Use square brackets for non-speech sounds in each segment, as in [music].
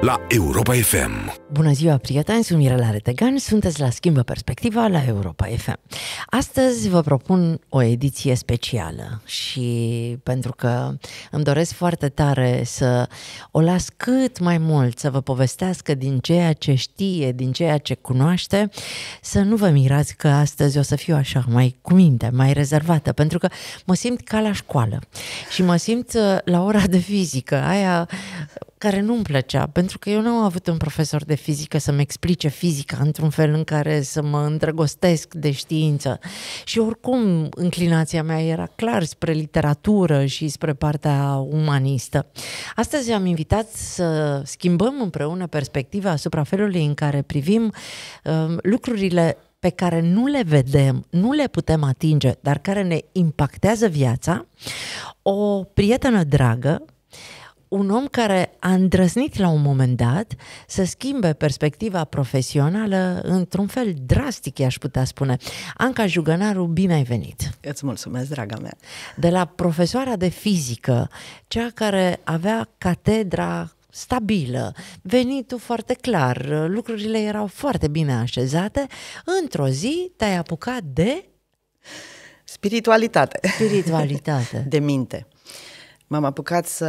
la Europa FM. Bună ziua, prieteni! Sunt Mirela Retegan, sunteți la Schimbă Perspectiva la Europa FM. Astăzi vă propun o ediție specială și pentru că îmi doresc foarte tare să o las cât mai mult să vă povestească din ceea ce știe, din ceea ce cunoaște, să nu vă mirați că astăzi o să fiu așa mai cu minte, mai rezervată, pentru că mă simt ca la școală și mă simt uh, la ora de fizică, aia care nu-mi plăcea, pentru pentru că eu nu am avut un profesor de fizică să-mi explice fizica într-un fel în care să mă îndrăgostesc de știință. Și oricum, înclinația mea era clar spre literatură și spre partea umanistă. Astăzi am invitat să schimbăm împreună perspectiva asupra felului în care privim uh, lucrurile pe care nu le vedem, nu le putem atinge, dar care ne impactează viața, o prietenă dragă un om care a îndrăznit la un moment dat să schimbe perspectiva profesională într-un fel drastic, i-aș putea spune. Anca Jugănaru, bine ai venit! Îți mulțumesc, draga mea! De la profesoara de fizică, cea care avea catedra stabilă, venitul foarte clar, lucrurile erau foarte bine așezate, într-o zi te-ai apucat de... Spiritualitate. Spiritualitate. De minte m-am apucat să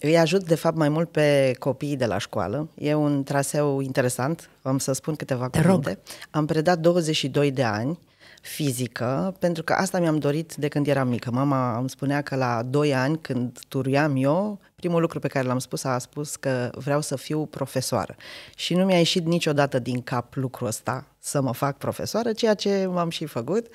îi ajut, de fapt, mai mult pe copiii de la școală. E un traseu interesant, am să spun câteva Te cuvinte. Rog. Am predat 22 de ani fizică, pentru că asta mi-am dorit de când eram mică. Mama îmi spunea că la 2 ani, când turuiam eu, primul lucru pe care l-am spus a spus că vreau să fiu profesoară. Și nu mi-a ieșit niciodată din cap lucrul ăsta, să mă fac profesoară, ceea ce m-am și făcut. Uh,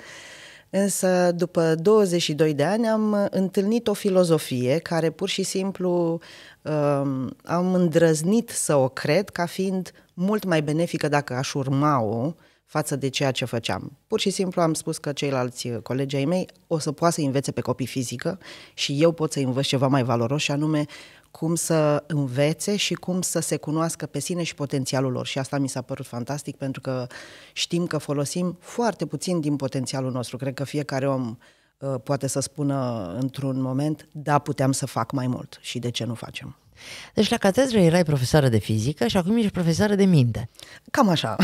Însă, după 22 de ani, am întâlnit o filozofie care pur și simplu um, am îndrăznit să o cred ca fiind mult mai benefică dacă aș urma-o față de ceea ce făceam. Pur și simplu am spus că ceilalți colegi ai mei o să poată să învețe pe copii fizică și eu pot să învăț ceva mai valoros și anume cum să învețe și cum să se cunoască pe sine și potențialul lor. Și asta mi s-a părut fantastic pentru că știm că folosim foarte puțin din potențialul nostru. Cred că fiecare om uh, poate să spună într-un moment, da, puteam să fac mai mult și de ce nu facem. Deci la catedră erai profesoară de fizică și acum ești profesoară de minte. Cam așa.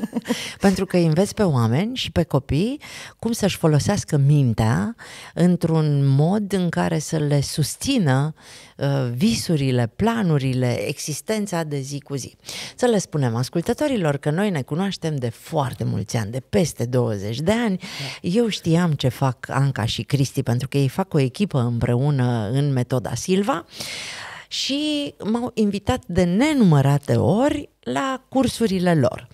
[laughs] Pentru că înveți pe oameni și pe copii cum să-și folosească mintea într-un mod în care să le susțină uh, visurile, planurile, existența de zi cu zi. Să le spunem ascultătorilor că noi ne cunoaștem de foarte mulți ani, de peste 20 de ani. Da. Eu știam ce fac Anca și Cristi pentru că ei fac o echipă împreună în metoda Silva și m-au invitat de nenumărate ori la cursurile lor.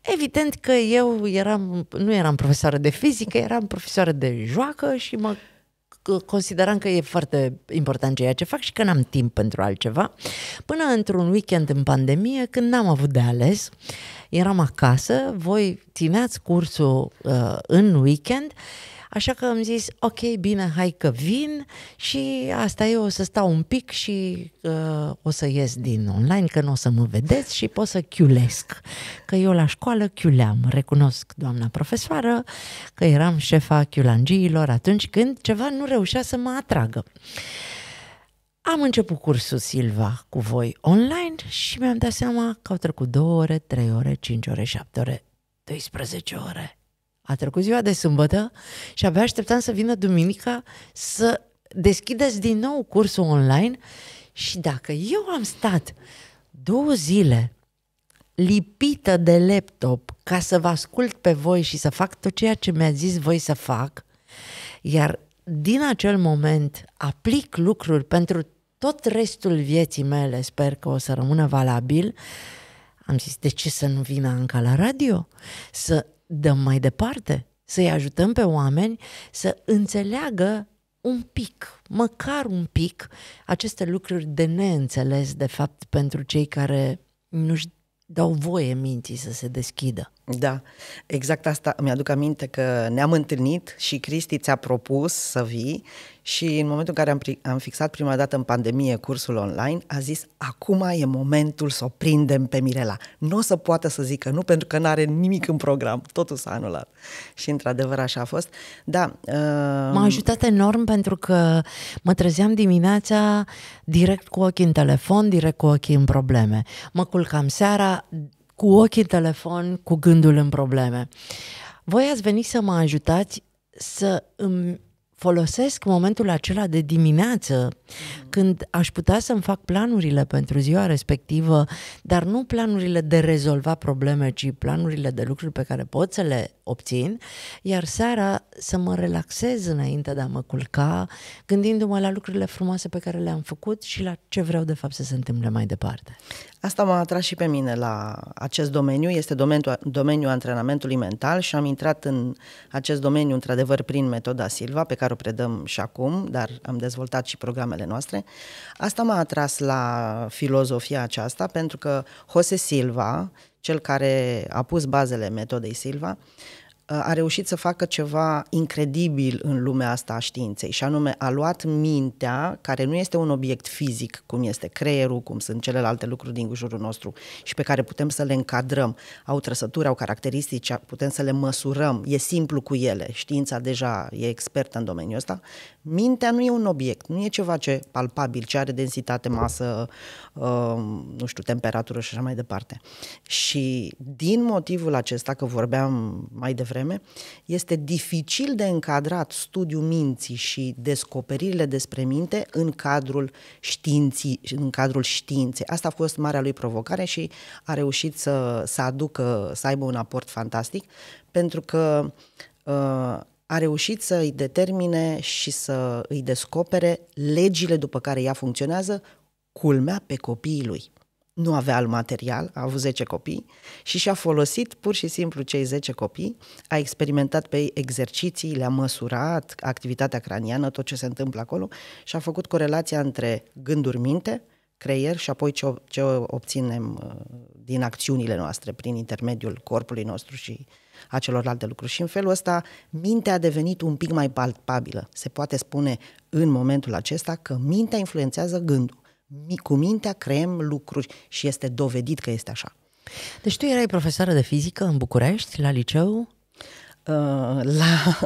Evident că eu eram, nu eram profesoară de fizică, eram profesoară de joacă și mă consideram că e foarte important ceea ce fac și că n-am timp pentru altceva. Până într-un weekend în pandemie, când n-am avut de ales, eram acasă, voi țineați cursul uh, în weekend Așa că am zis, ok, bine, hai că vin și asta e, o să stau un pic și uh, o să ies din online, că nu o să mă vedeți și pot să chiulesc. Că eu la școală chiuleam, recunosc doamna profesoară că eram șefa chiulangiilor atunci când ceva nu reușea să mă atragă. Am început cursul Silva cu voi online și mi-am dat seama că au trecut 2 ore, 3 ore, 5 ore, 7 ore, 12 ore. A trecut ziua de sâmbătă și abia așteptam să vină duminica să deschideți din nou cursul online și dacă eu am stat două zile lipită de laptop ca să vă ascult pe voi și să fac tot ceea ce mi-a zis voi să fac, iar din acel moment aplic lucruri pentru tot restul vieții mele, sper că o să rămână valabil, am zis, de ce să nu vină Anca la radio? Să dăm mai departe, să-i ajutăm pe oameni să înțeleagă un pic, măcar un pic, aceste lucruri de neînțeles, de fapt, pentru cei care nu-și dau voie minții să se deschidă. Da, exact asta Mi aduc aminte că ne-am întâlnit și Cristi ți-a propus să vii și în momentul în care am, am fixat prima dată în pandemie cursul online, a zis, acum e momentul să o prindem pe Mirela. Nu o să poată să zică nu, pentru că nu are nimic în program. Totul s-a anulat. Și într-adevăr așa a fost. Da, uh... M-a ajutat enorm pentru că mă trezeam dimineața direct cu ochii în telefon, direct cu ochii în probleme. Mă culcam seara cu ochii în telefon, cu gândul în probleme. Voi ați venit să mă ajutați să îmi folosesc momentul acela de dimineață mm. când aș putea să-mi fac planurile pentru ziua respectivă, dar nu planurile de rezolva probleme, ci planurile de lucruri pe care pot să le obțin, iar seara să mă relaxez înainte de a mă culca, gândindu-mă la lucrurile frumoase pe care le-am făcut și la ce vreau de fapt să se întâmple mai departe. Asta m-a atras și pe mine la acest domeniu, este domeniul, domeniul antrenamentului mental și am intrat în acest domeniu într-adevăr prin metoda Silva, pe care care o predăm și acum, dar am dezvoltat și programele noastre. Asta m-a atras la filozofia aceasta, pentru că Jose Silva, cel care a pus bazele metodei Silva, Uh, a reușit să facă ceva incredibil în lumea asta a științei și anume a luat mintea, care nu este un obiect fizic, cum este creierul, cum sunt celelalte lucruri din jurul nostru și pe care putem să le încadrăm, au trăsături, au caracteristici, putem să le măsurăm, e simplu cu ele, știința deja e expertă în domeniul ăsta, mintea nu e un obiect, nu e ceva ce palpabil, ce are densitate, masă, um, nu știu, temperatură și așa mai departe. Și din motivul acesta, că vorbeam mai devreme devreme, este dificil de încadrat studiul minții și descoperirile despre minte în cadrul științii, în cadrul științei. Asta a fost marea lui provocare și a reușit să, să aducă, să aibă un aport fantastic, pentru că uh, a reușit să îi determine și să îi descopere legile după care ea funcționează, culmea pe copiii lui nu avea alt material, a avut 10 copii și și-a folosit pur și simplu cei 10 copii, a experimentat pe ei exerciții, le-a măsurat activitatea craniană, tot ce se întâmplă acolo și a făcut corelația între gânduri-minte, creier și apoi ce, ce obținem uh, din acțiunile noastre prin intermediul corpului nostru și a celorlalte lucruri. Și în felul ăsta, mintea a devenit un pic mai palpabilă. Se poate spune în momentul acesta că mintea influențează gândul cu mintea creăm lucruri și este dovedit că este așa. Deci tu erai profesoară de fizică în București, la liceu? Uh, la,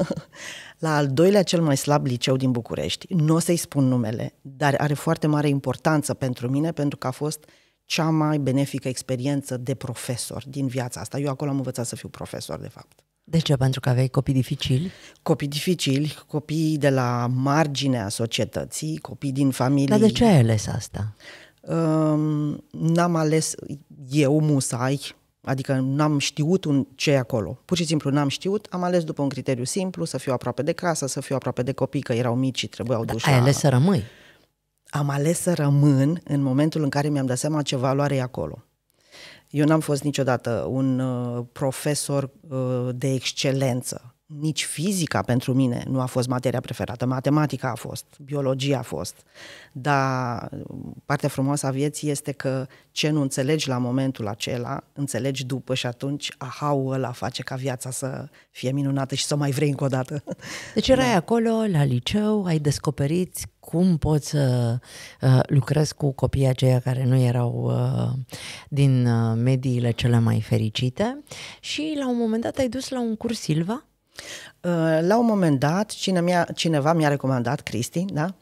la al doilea cel mai slab liceu din București. Nu o să-i spun numele, dar are foarte mare importanță pentru mine pentru că a fost cea mai benefică experiență de profesor din viața asta. Eu acolo am învățat să fiu profesor, de fapt. De ce? Pentru că aveai copii dificili? Copii dificili, copii de la marginea societății, copii din familie. Dar de ce ai ales asta? Um, n-am ales eu musai, adică n-am știut un ce e acolo. Pur și simplu n-am știut, am ales după un criteriu simplu, să fiu aproape de casă, să fiu aproape de copii, că erau mici și trebuiau Dar duși. ai ales să rămâi? Am ales să rămân în momentul în care mi-am dat seama ce valoare e acolo. Eu n-am fost niciodată un uh, profesor uh, de excelență nici fizica pentru mine nu a fost materia preferată, matematica a fost, biologia a fost. Dar um, partea frumoasă a vieții este că ce nu înțelegi la momentul acela, înțelegi după și atunci aha! ăla face ca viața să fie minunată și să mai vrei încă o dată. [laughs] Deci erai da. acolo, la liceu, ai descoperit cum poți să uh, lucrezi cu copiii aceia care nu erau uh, din uh, mediile cele mai fericite și la un moment dat ai dus la un curs Silva Uh, la un moment dat, cine mi-a, cineva mi-a recomandat, Cristi, da?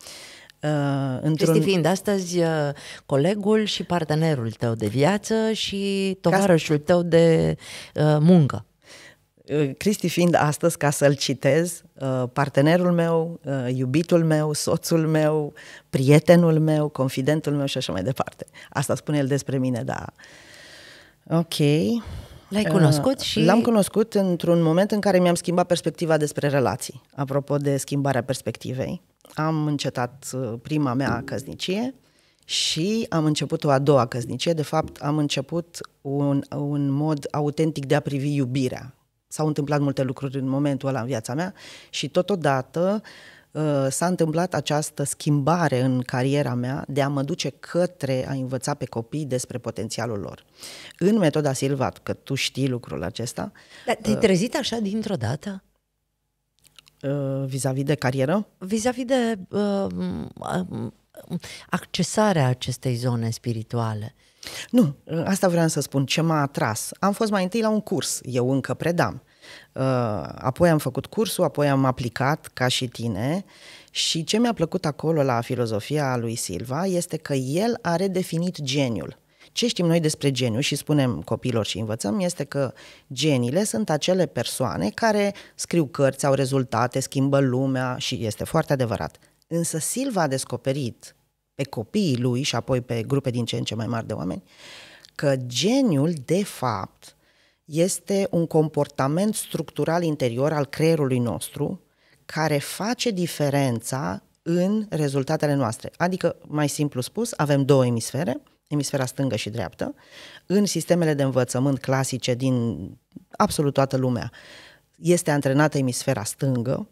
Uh, Cristi fiind astăzi uh, colegul și partenerul tău de viață și tovarășul ca... tău de uh, muncă. Uh, Cristi fiind astăzi, ca să-l citez, uh, partenerul meu, iubitul meu, soțul meu, prietenul meu, confidentul meu și așa mai departe. Asta spune el despre mine, da. Ok. L-ai cunoscut uh, și... L-am cunoscut într-un moment în care mi-am schimbat perspectiva despre relații. Apropo de schimbarea perspectivei, am încetat uh, prima mea căsnicie și am început o a doua căsnicie. De fapt, am început un, un mod autentic de a privi iubirea. S-au întâmplat multe lucruri în momentul ăla în viața mea și totodată uh, Uh, s-a întâmplat această schimbare în cariera mea de a mă duce către a învăța pe copii despre potențialul lor. În metoda Silvat, că tu știi lucrul acesta... Dar te-ai uh, trezit așa dintr-o dată? Uh, vis-a-vis de carieră? Vis-a-vis de uh, um, accesarea acestei zone spirituale. Nu, asta vreau să spun, ce m-a atras. Am fost mai întâi la un curs, eu încă predam. Uh, apoi am făcut cursul, apoi am aplicat ca și tine și ce mi-a plăcut acolo la filozofia lui Silva este că el a redefinit geniul. Ce știm noi despre geniu și spunem copilor și învățăm este că geniile sunt acele persoane care scriu cărți, au rezultate, schimbă lumea și este foarte adevărat. Însă Silva a descoperit pe copiii lui și apoi pe grupe din ce în ce mai mari de oameni că geniul, de fapt, este un comportament structural interior al creierului nostru care face diferența în rezultatele noastre. Adică, mai simplu spus, avem două emisfere, emisfera stângă și dreaptă, în sistemele de învățământ clasice din absolut toată lumea. Este antrenată emisfera stângă,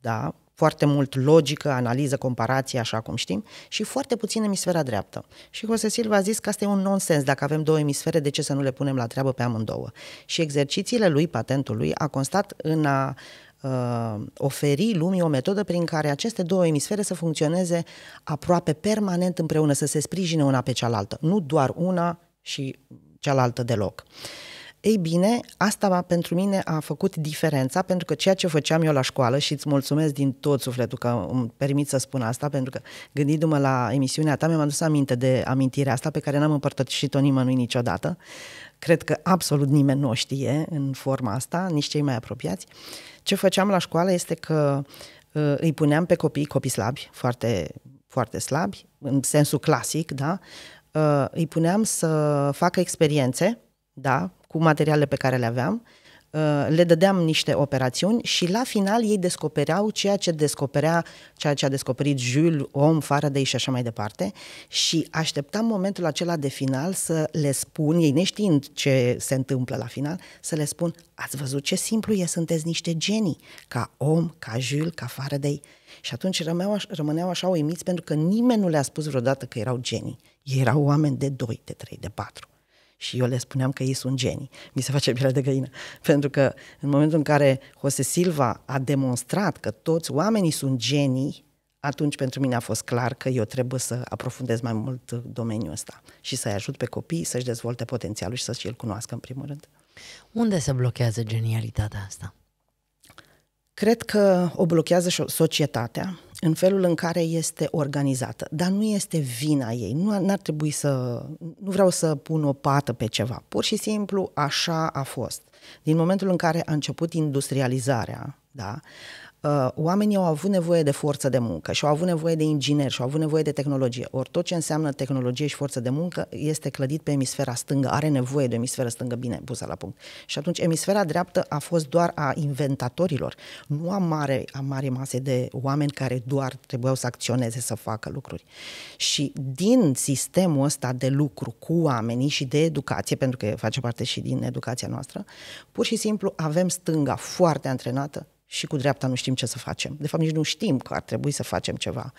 da, foarte mult logică, analiză, comparație, așa cum știm, și foarte puțin emisfera dreaptă. Și José Silva a zis că asta e un nonsens. Dacă avem două emisfere, de ce să nu le punem la treabă pe amândouă? Și exercițiile lui, patentul lui, a constat în a uh, oferi lumii o metodă prin care aceste două emisfere să funcționeze aproape permanent împreună, să se sprijine una pe cealaltă, nu doar una și cealaltă deloc. Uh, ei bine, asta pentru mine a făcut diferența, pentru că ceea ce făceam eu la școală, și îți mulțumesc din tot sufletul că îmi permit să spun asta, pentru că gândindu-mă la emisiunea ta, mi-am adus aminte de amintirea asta pe care n-am împărtășit-o nimănui niciodată. Cred că absolut nimeni nu o știe în forma asta, nici cei mai apropiați. Ce făceam la școală este că uh, îi puneam pe copii, copii slabi, foarte, foarte slabi, în sensul clasic, da? Uh, îi puneam să facă experiențe da, cu materialele pe care le aveam, uh, le dădeam niște operațiuni și la final ei descopereau ceea ce descoperea, ceea ce a descoperit Jules, Om, Faraday și așa mai departe și așteptam momentul acela de final să le spun, ei neștiind ce se întâmplă la final, să le spun, ați văzut ce simplu e, sunteți niște genii, ca Om, ca Jules, ca Faraday și atunci rămeau, rămâneau așa uimiți pentru că nimeni nu le-a spus vreodată că erau genii, ei erau oameni de 2, de 3, de 4. Și eu le spuneam că ei sunt genii. Mi se face piele de găină. Pentru că în momentul în care Jose Silva a demonstrat că toți oamenii sunt genii, atunci pentru mine a fost clar că eu trebuie să aprofundez mai mult domeniul ăsta și să-i ajut pe copii să-și dezvolte potențialul și să-și îl cunoască în primul rând. Unde se blochează genialitatea asta? Cred că o blochează societatea în felul în care este organizată, dar nu este vina ei. Nu ar trebui să. Nu vreau să pun o pată pe ceva. Pur și simplu așa a fost. Din momentul în care a început industrializarea, da, Uh, oamenii au avut nevoie de forță de muncă și au avut nevoie de ingineri și au avut nevoie de tehnologie. Ori tot ce înseamnă tehnologie și forță de muncă este clădit pe emisfera stângă, are nevoie de o emisferă stângă bine pusă la punct. Și atunci emisfera dreaptă a fost doar a inventatorilor, nu a mare, a mare mase de oameni care doar trebuiau să acționeze, să facă lucruri. Și din sistemul ăsta de lucru cu oamenii și de educație, pentru că face parte și din educația noastră, pur și simplu avem stânga foarte antrenată și cu dreapta nu știm ce să facem. De fapt, nici nu știm că ar trebui să facem ceva.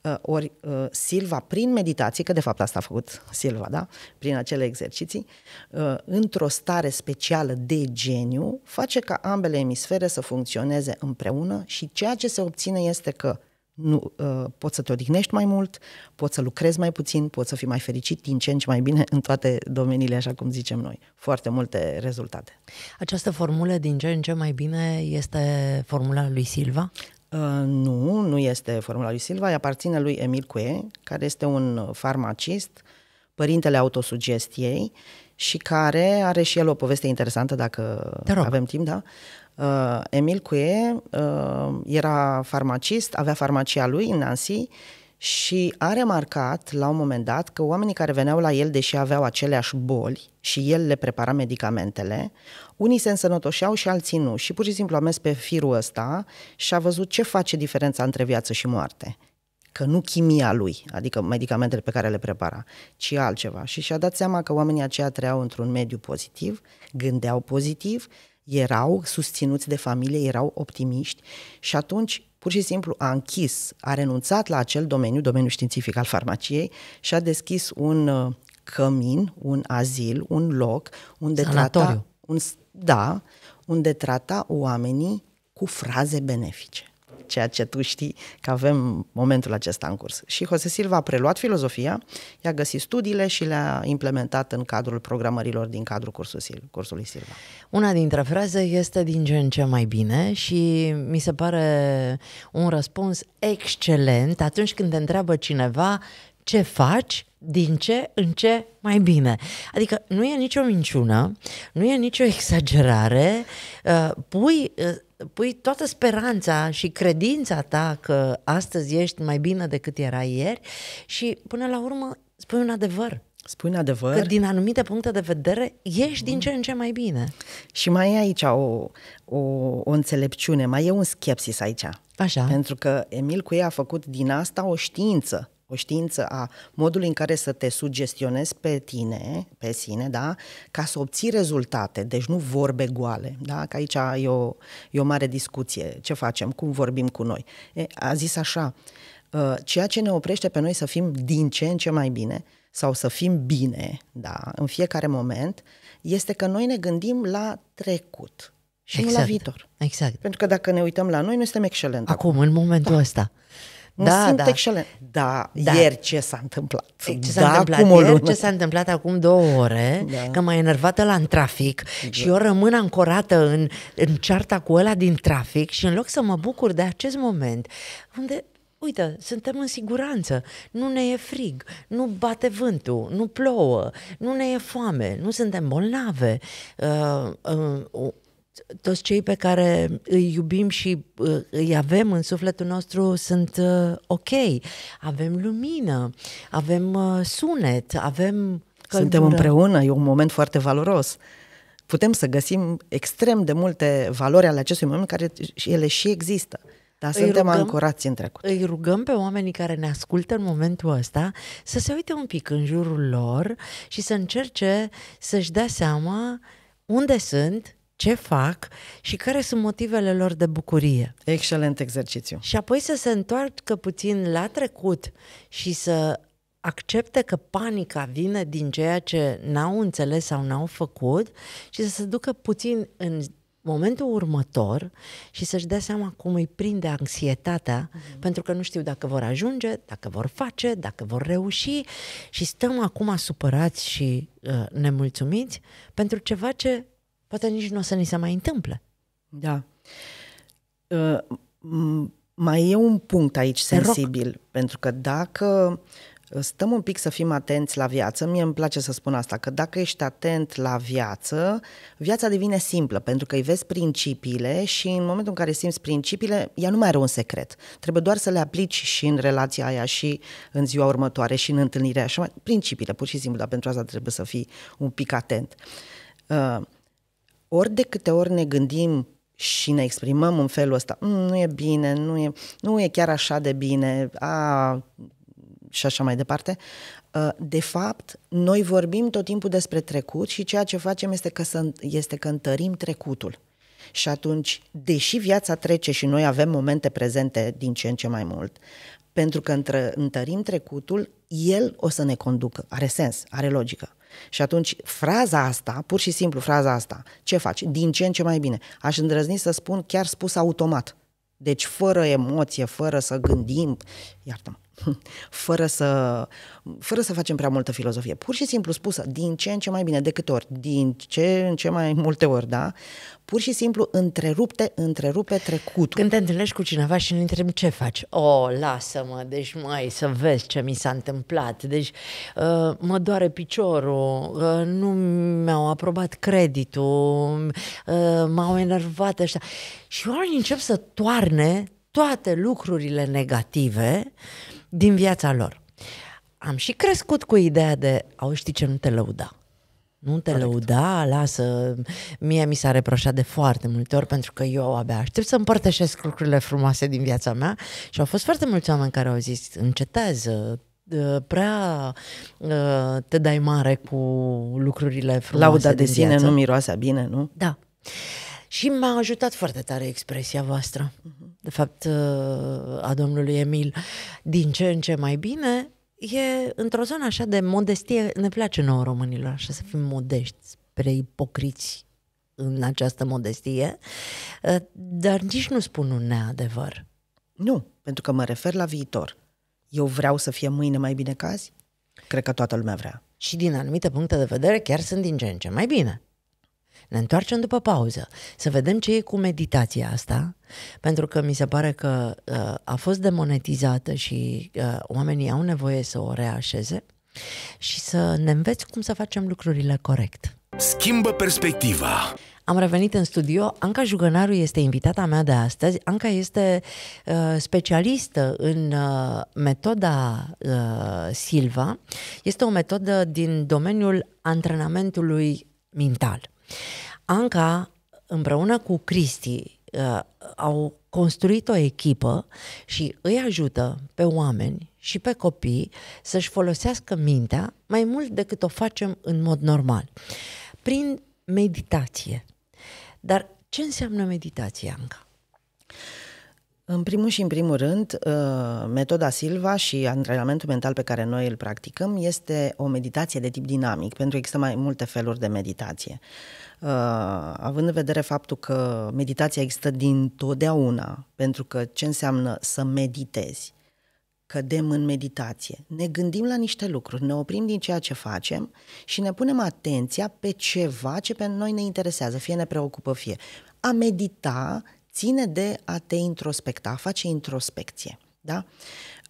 Uh, ori uh, Silva, prin meditații, că de fapt asta a făcut Silva, da? prin acele exerciții, uh, într-o stare specială de geniu, face ca ambele emisfere să funcționeze împreună și ceea ce se obține este că nu, uh, poți să te odihnești mai mult, poți să lucrezi mai puțin, poți să fii mai fericit din ce în ce mai bine în toate domeniile, așa cum zicem noi. Foarte multe rezultate. Această formulă din ce în ce mai bine este formula lui Silva? Uh, nu, nu este formula lui Silva, îi aparține lui Emil Cue, care este un farmacist, părintele autosugestiei și care are și el o poveste interesantă, dacă avem timp, da? Uh, Emil Cuie uh, era farmacist, avea farmacia lui în Nancy și a remarcat la un moment dat că oamenii care veneau la el, deși aveau aceleași boli și el le prepara medicamentele, unii se însănătoșeau și alții nu. Și pur și simplu a mers pe firul ăsta și a văzut ce face diferența între viață și moarte. Că nu chimia lui, adică medicamentele pe care le prepara, ci altceva. Și și-a dat seama că oamenii aceia trăiau într-un mediu pozitiv, gândeau pozitiv, erau susținuți de familie, erau optimiști și atunci pur și simplu a închis, a renunțat la acel domeniu, domeniul științific al farmaciei și a deschis un uh, cămin, un azil, un loc unde Sanatoriu. trata, un, da, unde trata oamenii cu fraze benefice ceea ce tu știi că avem momentul acesta în curs. Și Jose Silva a preluat filozofia, i-a găsit studiile și le-a implementat în cadrul programărilor din cadrul cursului, Silva. Una dintre fraze este din ce în ce mai bine și mi se pare un răspuns excelent atunci când te întreabă cineva ce faci, din ce în ce mai bine. Adică nu e nicio minciună, nu e nicio exagerare, uh, pui uh, pui toată speranța și credința ta că astăzi ești mai bine decât era ieri și până la urmă spui un adevăr. Spui un adevăr. Că din anumite puncte de vedere ești din ce în ce mai bine. Și mai e aici o, o, o înțelepciune, mai e un schepsis aici. Așa. Pentru că Emil ei a făcut din asta o știință știință a modului în care să te sugestionezi pe tine, pe sine, da? ca să obții rezultate, deci nu vorbe goale, da? că aici e o, e o mare discuție, ce facem, cum vorbim cu noi. E, a zis așa, ă, ceea ce ne oprește pe noi să fim din ce în ce mai bine sau să fim bine, da, în fiecare moment, este că noi ne gândim la trecut și exact. nu la exact. viitor. Exact. Pentru că dacă ne uităm la noi, noi suntem excelenți. Acum, acum. în momentul da. ăsta da, simt da. excelent. Da, da, ieri ce s-a întâmplat. Ce da, s-a da, întâmplat cum ieri, ce s-a întâmplat acum două ore, da. că m-a enervat la în trafic da. și eu rămân ancorată în, în cearta cu ăla din trafic și în loc să mă bucur de acest moment, unde uite, suntem în siguranță, nu ne e frig, nu bate vântul, nu plouă, nu ne e foame, nu suntem bolnave. Uh, uh, toți cei pe care îi iubim și uh, îi avem în sufletul nostru sunt uh, ok. Avem lumină, avem uh, sunet, avem căldură. Suntem împreună, e un moment foarte valoros. Putem să găsim extrem de multe valori ale acestui moment care ele și există. Dar îi suntem rugăm, ancorați în trecut. Îi rugăm pe oamenii care ne ascultă în momentul ăsta să se uite un pic în jurul lor și să încerce să-și dea seama unde sunt, ce fac și care sunt motivele lor de bucurie. Excelent exercițiu. Și apoi să se întoarcă puțin la trecut și să accepte că panica vine din ceea ce n-au înțeles sau n-au făcut și să se ducă puțin în momentul următor și să-și dea seama cum îi prinde anxietatea, mm-hmm. pentru că nu știu dacă vor ajunge, dacă vor face, dacă vor reuși și stăm acum supărați și uh, nemulțumiți pentru ceva ce poate nici nu o să ni se mai întâmple. Da. Uh, mai e un punct aici sensibil, pentru că dacă stăm un pic să fim atenți la viață, mie îmi place să spun asta, că dacă ești atent la viață, viața devine simplă, pentru că îi vezi principiile și în momentul în care simți principiile, ea nu mai are un secret. Trebuie doar să le aplici și în relația aia, și în ziua următoare, și în întâlnirea așa Principiile, pur și simplu, dar pentru asta trebuie să fii un pic atent. Uh, ori de câte ori ne gândim și ne exprimăm în felul ăsta, mm, nu e bine, nu e, nu e chiar așa de bine, a, și așa mai departe, ă, de fapt, noi vorbim tot timpul despre trecut și ceea ce facem este că, să, este că întărim trecutul. Și atunci, deși viața trece și noi avem momente prezente din ce în ce mai mult, pentru că întărim trecutul, el o să ne conducă. Are sens, are logică. Și atunci fraza asta, pur și simplu fraza asta, ce faci? Din ce în ce mai bine. Aș îndrăzni să spun chiar spus automat. Deci fără emoție, fără să gândim, iartă-mă, [laughs] fără să, fără să facem prea multă filozofie. Pur și simplu spusă, din ce în ce mai bine, de câte ori, din ce în ce mai multe ori, da? Pur și simplu întrerupte, întrerupe trecutul. Când te întâlnești cu cineva și nu întrebi ce faci, o, oh, lasă-mă, deci mai să vezi ce mi s-a întâmplat, deci uh, mă doare piciorul, uh, nu mi-au aprobat creditul, uh, m-au enervat ăștia. Și oamenii încep să toarne toate lucrurile negative din viața lor. Am și crescut cu ideea de, au știi ce, nu te lăuda. Nu te Correct. lăuda, lasă. Mie mi s-a reproșat de foarte multe ori pentru că eu abia aștept să împărtășesc lucrurile frumoase din viața mea și au fost foarte mulți oameni care au zis încetează, prea te dai mare cu lucrurile frumoase Lauda de sine viață. nu miroasea bine, nu? Da. Și m-a ajutat foarte tare expresia voastră. Uh-huh de fapt uh, a domnului Emil, din ce în ce mai bine, e într-o zonă așa de modestie, ne place nouă românilor așa să fim modești, spre ipocriți în această modestie, uh, dar nici nu spun un neadevăr. Nu, pentru că mă refer la viitor. Eu vreau să fie mâine mai bine ca azi? Cred că toată lumea vrea. Și din anumite puncte de vedere chiar sunt din ce în ce mai bine. Ne întoarcem după pauză să vedem ce e cu meditația asta, pentru că mi se pare că uh, a fost demonetizată și uh, oamenii au nevoie să o reașeze și să ne înveți cum să facem lucrurile corect. Schimbă perspectiva. Am revenit în studio. Anca Jugănaru este invitata mea de astăzi. Anca este uh, specialistă în uh, metoda uh, Silva. Este o metodă din domeniul antrenamentului mental. Anca, împreună cu Cristi, uh, au construit o echipă și îi ajută pe oameni și pe copii să-și folosească mintea mai mult decât o facem în mod normal. Prin meditație. Dar ce înseamnă meditație, Anca? În primul și în primul rând, uh, metoda Silva și antrenamentul mental pe care noi îl practicăm este o meditație de tip dinamic, pentru că există mai multe feluri de meditație. Uh, având în vedere faptul că meditația există din totdeauna, pentru că ce înseamnă să meditezi? Cădem în meditație, ne gândim la niște lucruri, ne oprim din ceea ce facem și ne punem atenția pe ceva ce pe noi ne interesează, fie ne preocupă, fie. A medita ține de a te introspecta, a face introspecție. Da?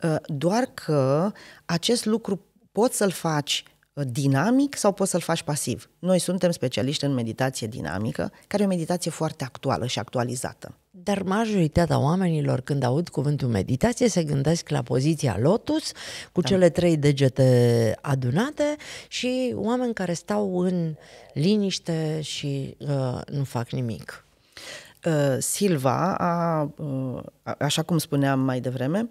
Ă, doar că acest lucru poți să-l faci ă, dinamic sau poți să-l faci pasiv. Noi suntem specialiști în meditație dinamică, care e o meditație foarte actuală și actualizată. Dar majoritatea oamenilor, când aud cuvântul meditație, se gândesc la poziția lotus, cu da. cele trei degete adunate și oameni care stau în liniște și uh, nu fac nimic. Uh, Silva, uh, a, așa cum spuneam mai devreme,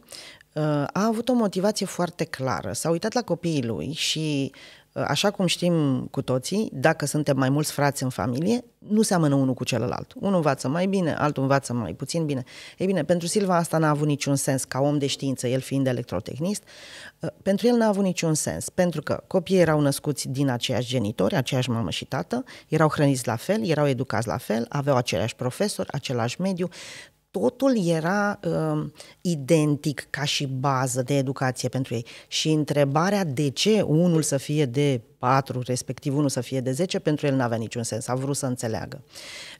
uh, a avut o motivație foarte clară. S-a uitat la copiii lui și Așa cum știm cu toții, dacă suntem mai mulți frați în familie, nu seamănă unul cu celălalt. Unul învață mai bine, altul învață mai puțin bine. Ei bine, pentru Silva asta n-a avut niciun sens, ca om de știință, el fiind electrotehnist, uh, pentru el n-a avut niciun sens, pentru că copiii erau născuți din aceiași genitori, aceeași mamă și tată, erau hrăniți la fel, erau educați la fel, aveau aceleași profesori, același mediu, totul era uh, identic ca și bază de educație pentru ei. Și întrebarea de ce unul să fie de 4, respectiv unul să fie de 10, pentru el n-avea niciun sens, a vrut să înțeleagă.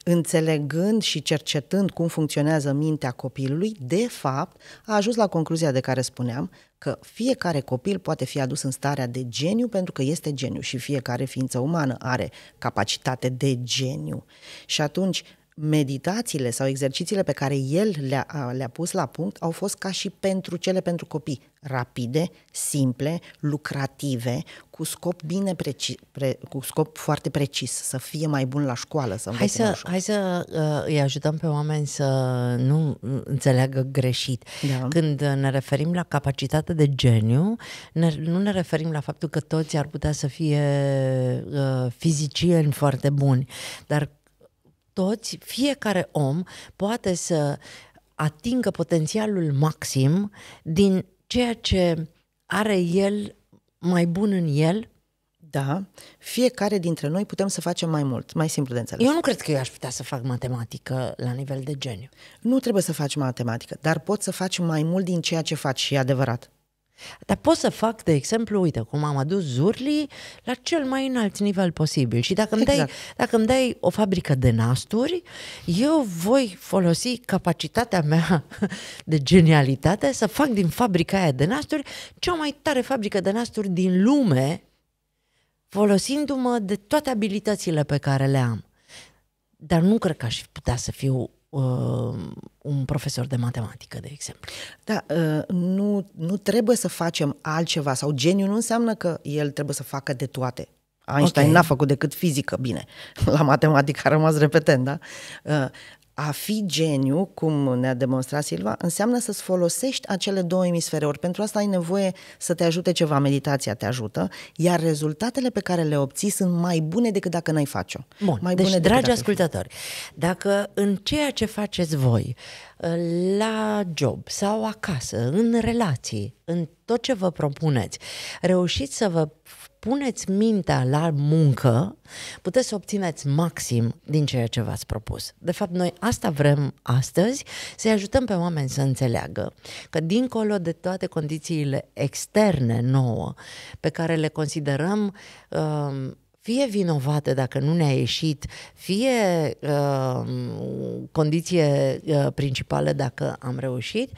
Înțelegând și cercetând cum funcționează mintea copilului, de fapt, a ajuns la concluzia de care spuneam, că fiecare copil poate fi adus în starea de geniu pentru că este geniu și fiecare ființă umană are capacitate de geniu. Și atunci, meditațiile sau exercițiile pe care el le-a, le pus la punct au fost ca și pentru cele pentru copii, rapide, simple, lucrative, cu scop bine preci, pre, cu scop foarte precis, să fie mai bun la școală, să Hai să, hai să uh, îi ajutăm pe oameni să nu înțeleagă greșit. Da. Când ne referim la capacitatea de geniu, ne, nu ne referim la faptul că toți ar putea să fie uh, fizicieni foarte buni, dar toți, fiecare om poate să atingă potențialul maxim din ceea ce are el mai bun în el? Da, fiecare dintre noi putem să facem mai mult, mai simplu de înțeles. Eu nu cred că eu aș putea să fac matematică la nivel de geniu. Nu trebuie să faci matematică, dar poți să faci mai mult din ceea ce faci și e adevărat. Dar pot să fac, de exemplu, uite, cum am adus zurli la cel mai înalt nivel posibil. Și dacă îmi, dai, exact. dacă îmi dai o fabrică de nasturi, eu voi folosi capacitatea mea [laughs] de genialitate să fac din fabrica aia de nasturi cea mai tare fabrică de nasturi din lume, folosindu-mă de toate abilitățile pe care le am. Dar nu cred că aș putea să fiu uh, un profesor de matematică, de exemplu. Da, uh, nu, nu trebuie să facem altceva sau geniu nu înseamnă că el trebuie să facă de toate. Einstein okay. n-a făcut decât fizică, bine, [laughs] la matematică a rămas repetent, da? Uh, a fi geniu, cum ne-a demonstrat Silva, înseamnă să-ți folosești acele două emisfere. Ori pentru asta ai nevoie să te ajute ceva, meditația te ajută, iar rezultatele pe care le obții sunt mai bune decât dacă n-ai face-o. Bun, mai deci, bune dragi ascultători, dacă în ceea ce faceți voi, la job sau acasă, în relații, în tot ce vă propuneți, reușiți să vă puneți mintea la muncă, puteți să obțineți maxim din ceea ce v-ați propus. De fapt, noi asta vrem astăzi, să-i ajutăm pe oameni să înțeleagă că dincolo de toate condițiile externe nouă, pe care le considerăm um, fie vinovate dacă nu ne-a ieșit, fie uh, condiție uh, principală dacă am reușit,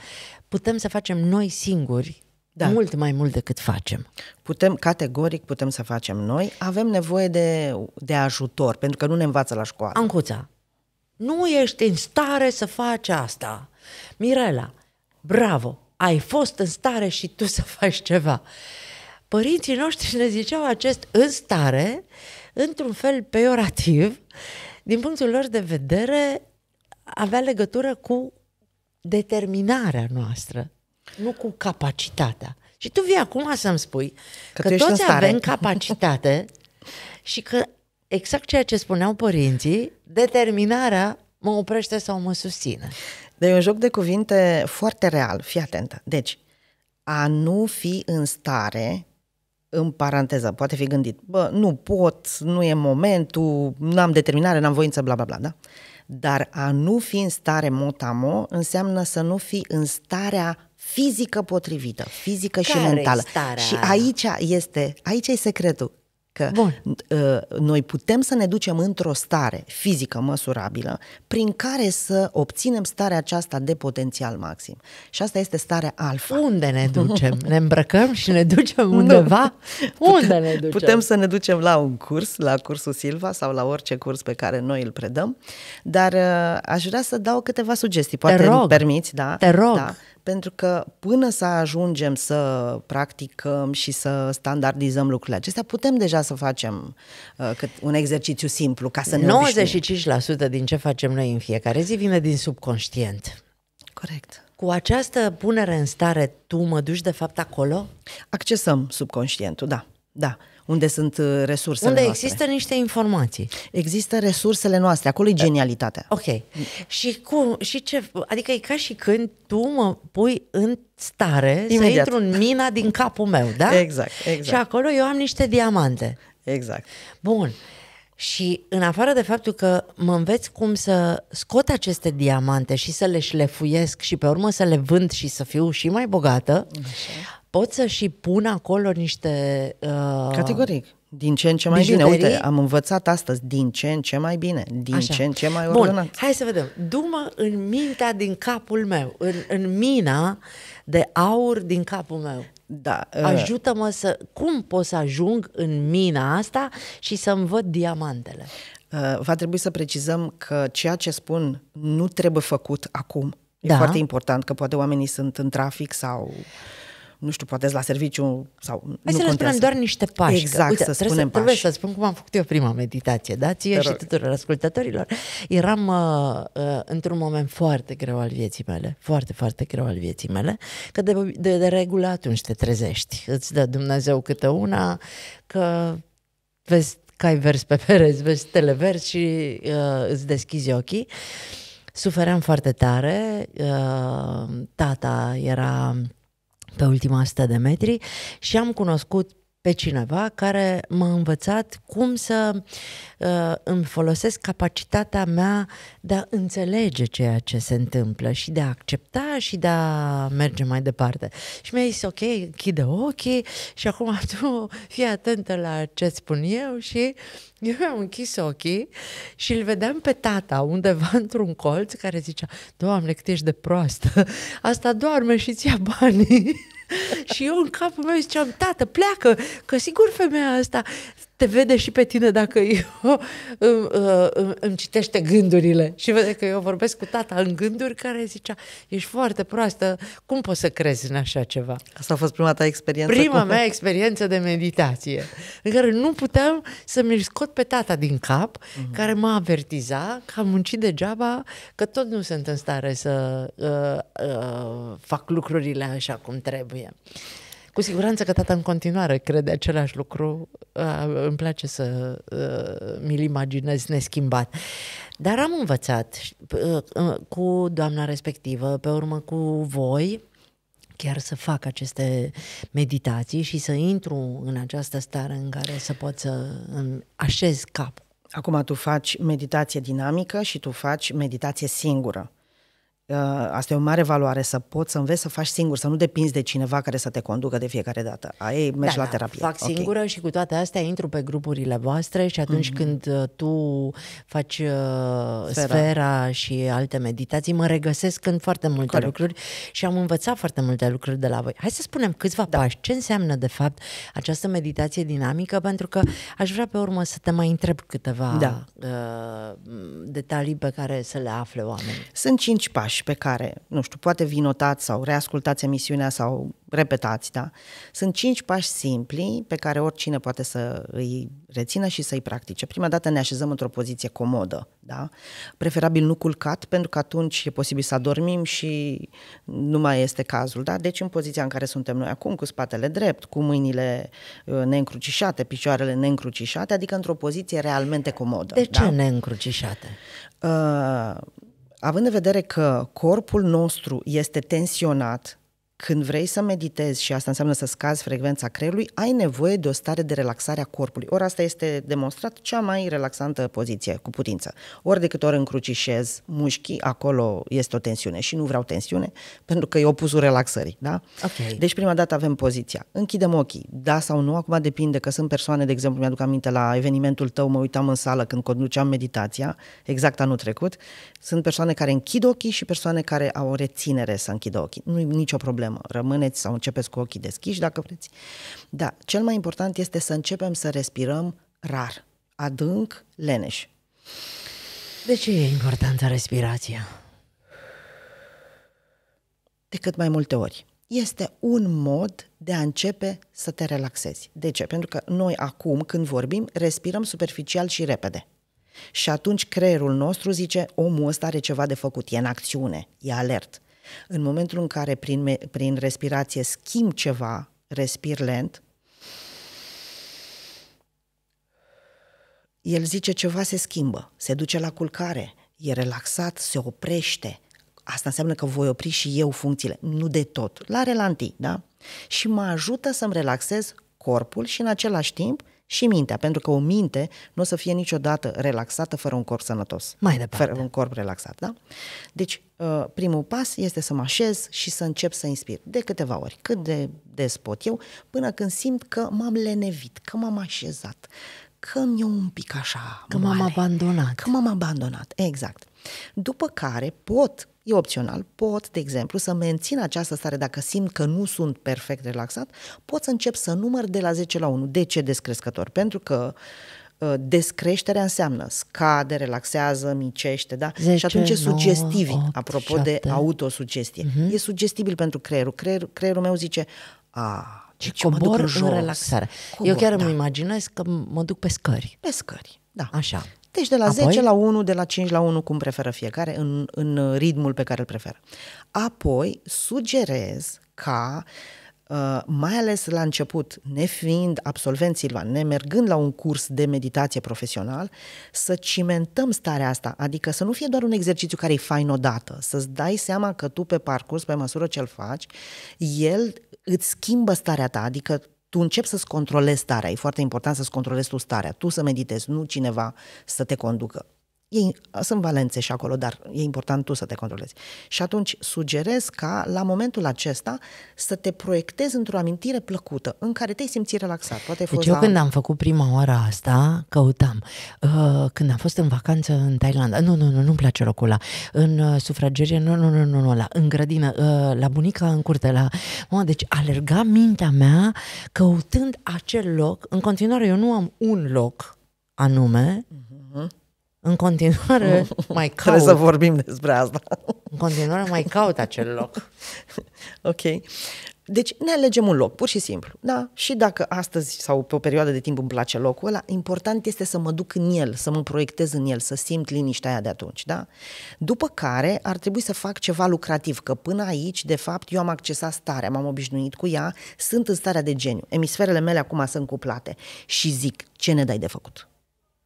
putem să facem noi singuri da. Mult mai mult decât facem. Putem, categoric, putem să facem noi. Avem nevoie de, de ajutor, pentru că nu ne învață la școală. Ancuța, nu ești în stare să faci asta. Mirela, bravo, ai fost în stare și tu să [laughs] faci ceva. Părinții noștri ne ziceau acest în stare, într-un fel peiorativ, din punctul lor de vedere, avea legătură cu determinarea noastră, nu cu capacitatea. Și tu vii acum să-mi spui că, că toți avem capacitate [laughs] și că exact ceea ce spuneau părinții, determinarea mă oprește sau mă susține. Dar deci e un joc de cuvinte foarte real, fii atentă. Deci, a nu fi în stare, în paranteză, poate fi gândit, bă, nu pot, nu e momentul, nu am determinare, n-am voință, bla, bla, bla, da? Dar a nu fi în stare motamo înseamnă să nu fi în starea fizică potrivită, fizică Care și mentală. Și aici este, aici e secretul. Că Bun. Uh, noi putem să ne ducem într-o stare fizică măsurabilă prin care să obținem starea aceasta de potențial maxim. Și asta este starea alfa. Unde ne [laughs] ducem? Ne îmbrăcăm și ne ducem undeva? Nu. Unde putem, ne ducem? Putem să ne ducem la un curs, la cursul Silva sau la orice curs pe care noi îl predăm, dar uh, aș vrea să dau câteva sugestii. Poate Te rog. îmi permiți, da? Te rog. Da pentru că până să ajungem să practicăm și să standardizăm lucrurile acestea, putem deja să facem uh, cât un exercițiu simplu ca să ne 95% din ce facem noi în fiecare zi vine din subconștient. Corect. Cu această punere în stare, tu mă duci de fapt acolo? Accesăm subconștientul, da. Da unde sunt uh, resursele unde noastre. există niște informații. Există resursele noastre, acolo e da. genialitatea. Ok. Și cum, și ce, adică e ca și când tu mă pui în stare Imediat. să intru în mina din capul meu, da? Exact, exact. Și acolo eu am niște diamante. Exact. Bun. Și în afară de faptul că mă înveți cum să scot aceste diamante și să le șlefuiesc și pe urmă să le vând și să fiu și mai bogată, Așa pot să și pun acolo niște... Uh, Categoric. Din ce în ce mai bijuterii? bine. Uite, am învățat astăzi din ce în ce mai bine, din Așa. ce în ce mai ordonat. Bun, hai să vedem. Dumă în mintea din capul meu, în, în mina de aur din capul meu. Da. Uh... Ajută-mă să... Cum pot să ajung în mina asta și să-mi văd diamantele? Uh, va trebui să precizăm că ceea ce spun nu trebuie făcut acum. E da. foarte important că poate oamenii sunt în trafic sau nu știu, poate la serviciu sau Hai nu să contează. spunem doar niște pași. Exact, Uite, să trebuie spunem să, pași. Trebuie să spun cum am făcut eu prima meditație, da? Ție și tuturor ascultătorilor. Eram uh, uh, într-un moment foarte greu al vieții mele, foarte, foarte greu al vieții mele, că de, de, de regulă atunci te trezești. Îți dă Dumnezeu câte una, că vezi că ai vers pe pereți, vezi televerzi și uh, îți deschizi ochii. Sufeream foarte tare, uh, tata era... Mm pe ultima 100 de metri și am cunoscut pe cineva care m-a învățat cum să uh, îmi folosesc capacitatea mea de a înțelege ceea ce se întâmplă și de a accepta și de a merge mai departe. Și mi-a zis, ok, închide ochii și acum [laughs] tu fii atentă la ce spun eu și eu mi-am închis ochii și îl vedeam pe tata undeva [laughs] într-un colț care zicea, Doamne, cât ești de proastă, asta doarme și ți ia banii. [laughs] și eu în capul meu ziceam, tată, pleacă, că sigur femeia asta te vede și pe tine dacă [laughs] eu îmi, uh, îmi, uh, uh, îmi citește gândurile și vede că eu vorbesc cu tata în gânduri care zicea, ești foarte proastă, cum poți să crezi în așa ceva? Asta a fost prima ta experiență? Prima cu... mea experiență de meditație, în care nu puteam să mi scot pe tata din cap, uh-huh. care mă avertiza că am muncit degeaba, că tot nu sunt în stare să uh, uh, fac lucrurile așa cum trebuie. Cu siguranță că tata în continuare crede același lucru. Îmi place să mi-l imaginez neschimbat. Dar am învățat cu doamna respectivă, pe urmă cu voi, chiar să fac aceste meditații și să intru în această stare în care să pot să așez capul. Acum tu faci meditație dinamică și tu faci meditație singură. Uh, asta e o mare valoare, să poți să înveți să faci singur, să nu depinzi de cineva care să te conducă de fiecare dată. Ai mergi da, la da. terapie. Fac okay. singură și cu toate astea intru pe grupurile voastre și atunci mm-hmm. când uh, tu faci uh, sfera. sfera și alte meditații, mă regăsesc în foarte multe Corect. lucruri și am învățat foarte multe lucruri de la voi. Hai să spunem câțiva da. pași. Ce înseamnă, de fapt, această meditație dinamică? Pentru că aș vrea pe urmă să te mai întreb câteva da. uh, detalii pe care să le afle oamenii. Sunt cinci pași și pe care, nu știu, poate vi notați sau reascultați emisiunea sau repetați, da? Sunt cinci pași simpli pe care oricine poate să îi rețină și să-i practice. Prima dată ne așezăm într-o poziție comodă, da? Preferabil nu culcat, pentru că atunci e posibil să adormim și nu mai este cazul, da? Deci în poziția în care suntem noi acum, cu spatele drept, cu mâinile uh, neîncrucișate, picioarele neîncrucișate, adică într-o poziție realmente comodă. De ce da? neîncrucișate? Uh, având în vedere că corpul nostru este tensionat, când vrei să meditezi și asta înseamnă să scazi frecvența creierului, ai nevoie de o stare de relaxare a corpului. Ori asta este demonstrat cea mai relaxantă poziție, cu putință. Ori de câte ori încrucișez mușchii, acolo este o tensiune și nu vreau tensiune, pentru că e opusul relaxării. Da? Okay. Deci prima dată avem poziția. Închidem ochii, da sau nu, acum depinde că sunt persoane, de exemplu, mi-aduc aminte la evenimentul tău, mă uitam în sală când conduceam meditația, exact anul trecut, sunt persoane care închid ochii și persoane care au o reținere să închidă ochii. Nu e nicio problemă problemă. Rămâneți sau începeți cu ochii deschiși dacă vreți. Da, cel mai important este să începem să respirăm rar, adânc, leneș. De ce e importantă respirația? De cât mai multe ori este un mod de a începe să te relaxezi. De ce? Pentru că noi acum, când vorbim, respirăm superficial și repede. Și atunci creierul nostru zice, omul ăsta are ceva de făcut, e în acțiune, e alert. În momentul în care prin, prin respirație schimb ceva, respir lent, el zice ceva se schimbă, se duce la culcare, e relaxat, se oprește. Asta înseamnă că voi opri și eu funcțiile, nu de tot, la relanti, da? Și mă ajută să-mi relaxez corpul și în același timp și mintea, pentru că o minte nu o să fie niciodată relaxată fără un corp sănătos. Mai departe. Fără un corp relaxat, da? Deci, Uh, primul pas este să mă așez și să încep să inspir. De câteva ori, cât de des pot eu, până când simt că m-am lenevit, că m-am așezat, că mi-e un pic așa Că m-am abandonat. Că m-am abandonat, exact. După care pot, e opțional, pot, de exemplu, să mențin această stare dacă simt că nu sunt perfect relaxat, pot să încep să număr de la 10 la 1. De ce descrescător? Pentru că uh, Uh, descreșterea înseamnă scade, relaxează, micește, da? 10, și atunci e sugestiv, 9, 8, apropo 7. de autosugestie. Uh-huh. E sugestibil pentru creierul. Creier, creierul meu zice, a, deci cobor în, jos. relaxare. Cobor, Eu chiar da. îmi imaginez că mă duc pe scări. Pe scări, da. Așa. Deci de la Apoi? 10 la 1, de la 5 la 1, cum preferă fiecare, în, în ritmul pe care îl preferă. Apoi sugerez ca uh, Uh, mai ales la început, nefiind absolvenți Silvan, ne mergând la un curs de meditație profesional, să cimentăm starea asta, adică să nu fie doar un exercițiu care e fain odată, să-ți dai seama că tu pe parcurs, pe măsură ce îl faci, el îți schimbă starea ta, adică tu începi să-ți controlezi starea, e foarte important să-ți controlezi tu starea, tu să meditezi, nu cineva să te conducă e, sunt valențe și acolo, dar e important tu să te controlezi. Și atunci sugerez ca la momentul acesta să te proiectezi într-o amintire plăcută în care te-ai simțit relaxat. Poate deci eu la... când am făcut prima oară asta, căutam. Uh, când am fost în vacanță în Thailanda, nu, nu, nu, nu-mi place locul ăla. În uh, sufragerie, nu, nu, nu, nu, nu la, în grădină, uh, la bunica în curte, la... Uh, deci alerga mintea mea căutând acel loc. În continuare, eu nu am un loc anume, uh-huh în continuare mm. mai caut. [laughs] Trebuie să vorbim despre asta. În continuare mai caut acel loc. [laughs] ok. Deci ne alegem un loc, pur și simplu. Da? Și dacă astăzi sau pe o perioadă de timp îmi place locul ăla, important este să mă duc în el, să mă proiectez în el, să simt liniștea aia de atunci. Da? După care ar trebui să fac ceva lucrativ, că până aici, de fapt, eu am accesat starea, m-am obișnuit cu ea, sunt în starea de geniu. Emisferele mele acum sunt cuplate și zic, ce ne dai de făcut?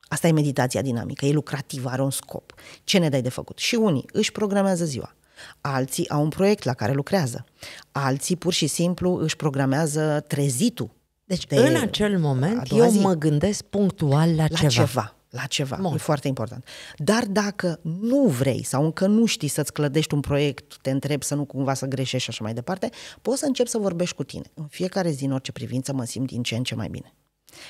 Asta e meditația dinamică, e lucrativă, are un scop. Ce ne dai de făcut? Și unii își programează ziua, alții au un proiect la care lucrează, alții pur și simplu își programează trezitul. Deci de în acel moment eu zi. mă gândesc punctual la, la ceva. ceva la ceva. Mor. E foarte important. Dar dacă nu vrei sau încă nu știi să-ți clădești un proiect, te întreb să nu cumva să greșești și așa mai departe, poți să începi să vorbești cu tine. În fiecare zi, în orice privință, mă simt din ce în ce mai bine.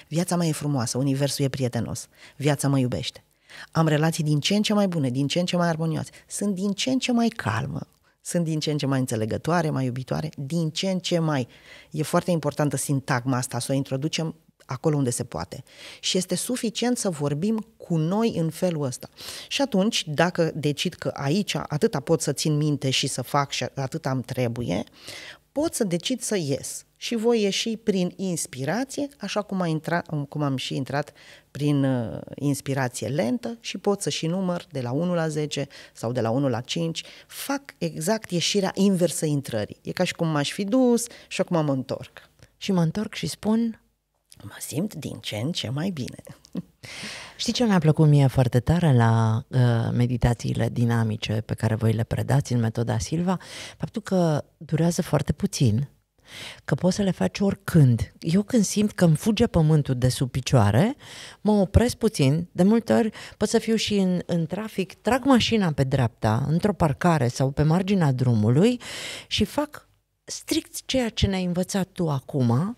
Viața mai e frumoasă, universul e prietenos, viața mă iubește. Am relații din ce în ce mai bune, din ce în ce mai armonioase. Sunt din ce în ce mai calmă, sunt din ce în ce mai înțelegătoare, mai iubitoare, din ce în ce mai... E foarte importantă sintagma asta, să o introducem acolo unde se poate. Și este suficient să vorbim cu noi în felul ăsta. Și atunci, dacă decid că aici atâta pot să țin minte și să fac și atâta am trebuie, pot să decid să ies și voi ieși prin inspirație, așa cum, a intra, cum am și intrat prin uh, inspirație lentă și pot să și număr de la 1 la 10 sau de la 1 la 5. Fac exact ieșirea inversă intrării. E ca și cum m-aș fi dus și acum mă întorc. Și mă întorc și spun... Mă simt din ce în ce mai bine. [laughs] Știi ce mi-a plăcut mie foarte tare la uh, meditațiile dinamice pe care voi le predați în metoda Silva? Faptul că durează foarte puțin, Că poți să le faci oricând. Eu când simt că îmi fuge pământul de sub picioare, mă opresc puțin. De multe ori pot să fiu și în, în trafic, trag mașina pe dreapta, într-o parcare sau pe marginea drumului și fac strict ceea ce ne-ai învățat tu acum,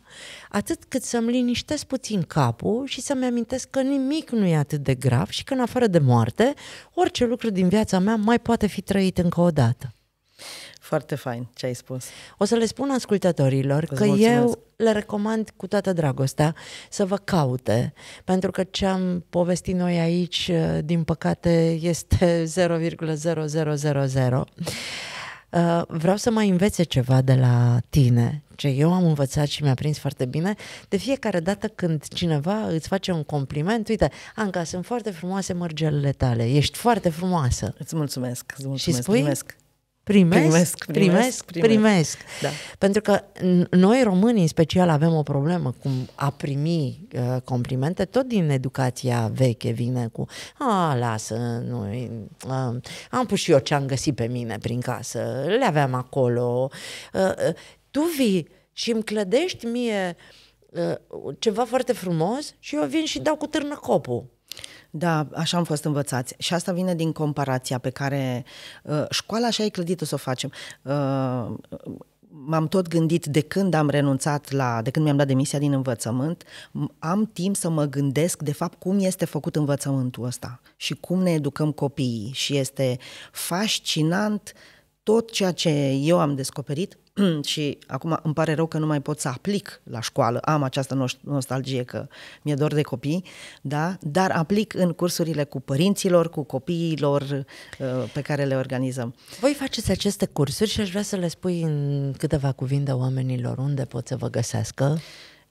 atât cât să-mi liniștesc puțin capul și să-mi amintesc că nimic nu e atât de grav și că în afară de moarte, orice lucru din viața mea mai poate fi trăit încă o dată. Foarte fain ce ai spus. O să le spun ascultătorilor Îți că mulțumesc. eu le recomand cu toată dragostea să vă caute, pentru că ce am povestit noi aici, uh, din păcate, este 0,0000. [laughs] Uh, vreau să mai învețe ceva de la tine, ce eu am învățat și mi-a prins foarte bine. De fiecare dată când cineva îți face un compliment, uite, Anca, sunt foarte frumoase mărgelele tale, ești foarte frumoasă. Îți mulțumesc, îți mulțumesc, și spui, Primesc, primesc, primesc, primesc. primesc. Da. Pentru că noi românii în special avem o problemă cum a primi uh, complimente, tot din educația veche vine cu a, lasă, nu, uh, am pus și eu ce am găsit pe mine prin casă, le aveam acolo. Uh, uh, tu vii și îmi clădești mie uh, ceva foarte frumos și eu vin și dau cu târnă copul. Da, așa am fost învățați. Și asta vine din comparația pe care uh, școala așa e clădită să o facem. Uh, m-am tot gândit de când am renunțat la, de când mi-am dat demisia din învățământ, am timp să mă gândesc de fapt cum este făcut învățământul ăsta și cum ne educăm copiii și este fascinant tot ceea ce eu am descoperit [clears throat] și acum îmi pare rău că nu mai pot să aplic la școală, am această nostalgie că mi-e dor de copii, da? dar aplic în cursurile cu părinților, cu copiilor uh, pe care le organizăm. Voi faceți aceste cursuri și aș vrea să le spui în câteva cuvinte oamenilor unde pot să vă găsească.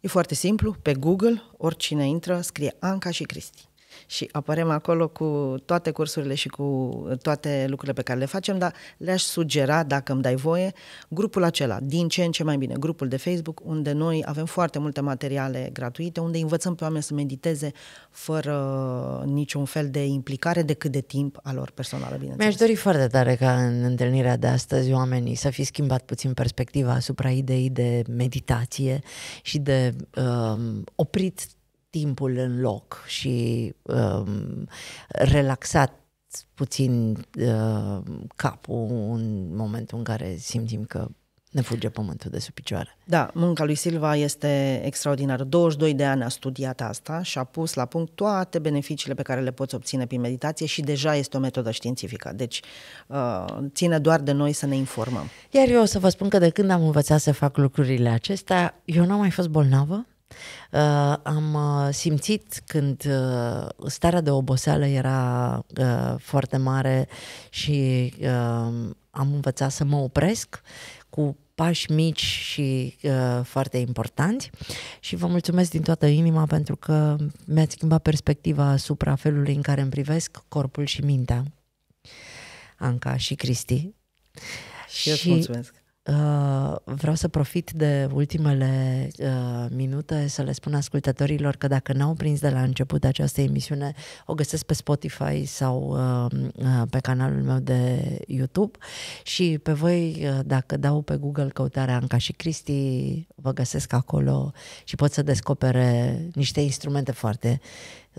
E foarte simplu, pe Google, oricine intră, scrie Anca și Cristi și apărem acolo cu toate cursurile și cu toate lucrurile pe care le facem, dar le-aș sugera, dacă îmi dai voie, grupul acela, din ce în ce mai bine, grupul de Facebook, unde noi avem foarte multe materiale gratuite, unde învățăm pe oameni să mediteze fără niciun fel de implicare decât de timp a lor personală, bineînțeles. Mi-aș dori foarte tare ca în întâlnirea de astăzi oamenii să fi schimbat puțin perspectiva asupra ideii de meditație și de uh, oprit timpul în loc și um, relaxat puțin uh, capul în momentul în care simțim că ne fuge pământul de sub picioare. Da, munca lui Silva este extraordinară. 22 de ani a studiat asta și a pus la punct toate beneficiile pe care le poți obține prin meditație și deja este o metodă științifică. Deci uh, ține doar de noi să ne informăm. Iar eu o să vă spun că de când am învățat să fac lucrurile acestea, eu n-am mai fost bolnavă, Uh, am uh, simțit când uh, starea de oboseală era uh, foarte mare și uh, am învățat să mă opresc cu pași mici și uh, foarte importanți și vă mulțumesc din toată inima pentru că mi-ați schimbat perspectiva asupra felului în care îmi privesc corpul și mintea. Anca și Cristi. Și eu îți mulțumesc. Uh, vreau să profit de ultimele uh, minute să le spun ascultătorilor că dacă n-au prins de la început această emisiune, o găsesc pe Spotify sau uh, uh pe canalul meu de YouTube și pe voi, uh, dacă dau pe Google căutarea Anca și Cristi, vă găsesc acolo și pot să descopere niște instrumente foarte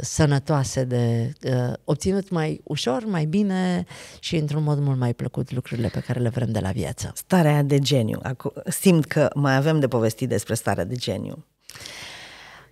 sănătoase de uh, obținut mai ușor, mai bine și într-un mod mult mai plăcut lucrurile pe care le vrem de la viață. Starea de geniu. Acu- simt că mai avem de povestit despre starea de geniu.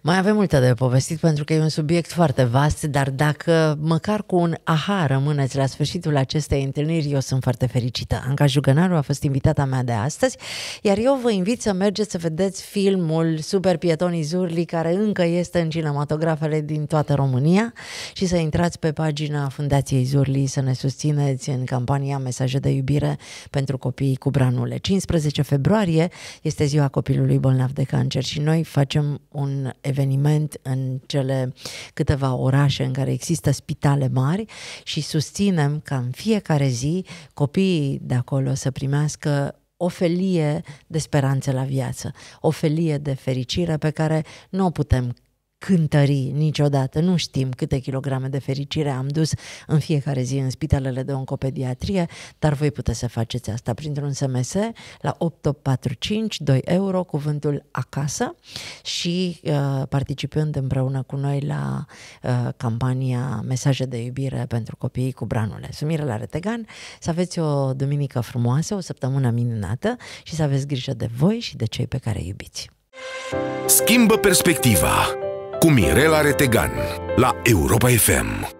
Mai avem multe de povestit pentru că e un subiect foarte vast, dar dacă măcar cu un aha rămâneți la sfârșitul acestei întâlniri, eu sunt foarte fericită. Anca Jugănaru a fost invitata mea de astăzi, iar eu vă invit să mergeți să vedeți filmul Super Pietonii Zurli, care încă este în cinematografele din toată România și să intrați pe pagina Fundației Zurli să ne susțineți în campania Mesaje de iubire pentru copiii cu branule. 15 februarie este ziua copilului bolnav de cancer și noi facem un eveniment în cele câteva orașe în care există spitale mari și susținem ca în fiecare zi copiii de acolo să primească o felie de speranță la viață, o felie de fericire pe care nu o putem cântări niciodată. Nu știm câte kilograme de fericire am dus în fiecare zi în spitalele de oncopediatrie, dar voi puteți să faceți asta printr-un SMS la 845 2 euro, cuvântul acasă și uh, participând împreună cu noi la uh, campania Mesaje de iubire pentru copiii cu branule. Sumire la Retegan, să aveți o duminică frumoasă, o săptămână minunată și să aveți grijă de voi și de cei pe care iubiți. Schimbă perspectiva cu Mirela Retegan la Europa FM.